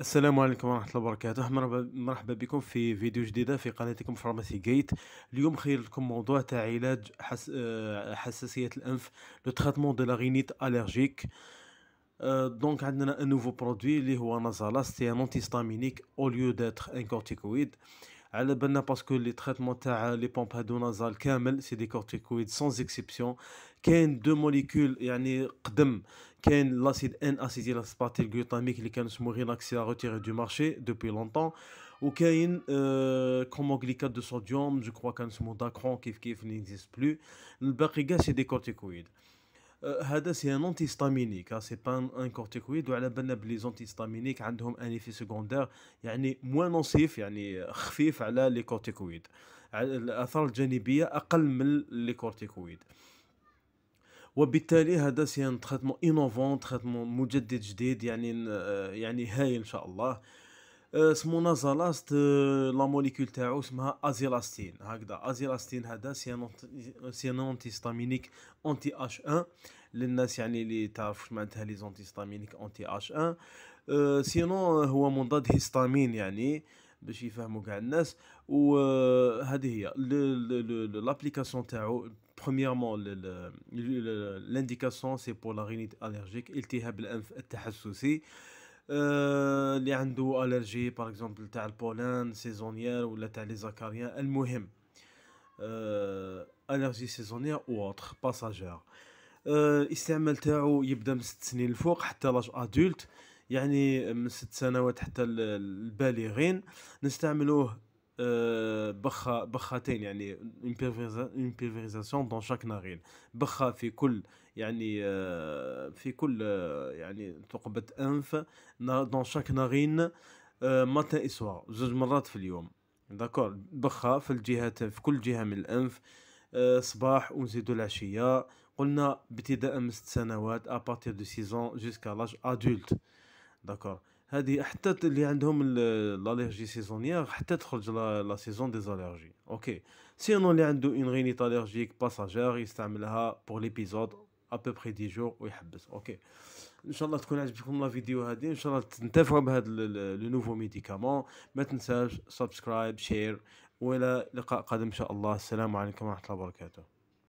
السلام عليكم ورحمة الله وبركاته مرحبا مرحبا بكم في فيديو جديدة في قناتكم فارماسي جيت اليوم خير لكم موضوع تاع علاج حس... آه، حساسية الأنف لو تريتمون دو لاغينيت ألرجيك دونك عندنا ان نوفو برودوي اللي هو نازالاس تي ان انتيستامينيك او ليو داتر ان كورتيكويد على بالنا باسكو لي تريتمون تاع لي بومب هادو نازال كامل سي دي كورتيكويد سون اكسيبسيون كاين دو موليكول يعني قدم L'acide N-acidyl-aspatyl-glutamique qui a retiré du marché depuis longtemps. Ou qu'il y a comme un euh, glycate de sodium, je crois qu'il y un dacron qui n'existe plus. Le barriga c'est des corticoïdes. Euh, c'est un antihistaminique. Hein. ce n'est pas un corticoïde. ou antihistaminiques ont un effet secondaire moins nocif, moins nocif. Il y a les corticoïdes. les de la genébrique est la plus grande corticoïdes. وبالتالي هذا سي ان تريتمون انوفون تريتمون مجدد جديد يعني آه، يعني هاي ان شاء الله آه، اسمو نازالاست آه، لا موليكول تاعو اسمها ازيلاستين هكذا ازيلاستين هذا انتي ستامينيك انتي اش 1 للناس يعني اللي تعرف واش معناتها لي ستامينيك انتي اش 1 أه سينو هو مضاد هيستامين يعني باش يفهموا كاع الناس وهذه هي لابليكاسيون تاعو Premièrement, l'indication c'est pour la rhinite allergique, التهاب الأنف التحسسي. اللي عنده الرجي باغ اكزومبل تاع البولان سيزونيير ولا تاع لي زكاريا المهم الرجي سيزونيير او اوتر باساجير الاستعمال تاعو يبدا من ست سنين الفوق حتى لاج ادولت يعني من ست سنوات حتى البالغين نستعملوه بخة بخاتين يعني اون بيفيريزاسيون دون شاك نارين بخة في كل يعني آه، في كل آه، يعني ثقبة انف دون شاك نارين ماتان اسوا زوج مرات في اليوم داكور بخة في الجهه في كل جهة من الانف آه، صباح ونزيدو العشية قلنا ابتداء من ست سنوات ابارتير دو سيزون جوسكا لاج ادولت داكور هذه حتى اللي عندهم الاليرجي سيزونيير حتى تخرج لا سيزون دي زاليرجي اوكي سينو اللي عنده اون غينيت الرجيك باساجير يستعملها بور ليبيزود ابوبخي دي جور ويحبس اوكي ان شاء الله تكون عجبتكم لا فيديو هذه ان شاء الله تنتفعوا بهذا لو نوفو ميديكامون ما تنساش سبسكرايب شير والى لقاء قادم ان شاء الله السلام عليكم ورحمه الله وبركاته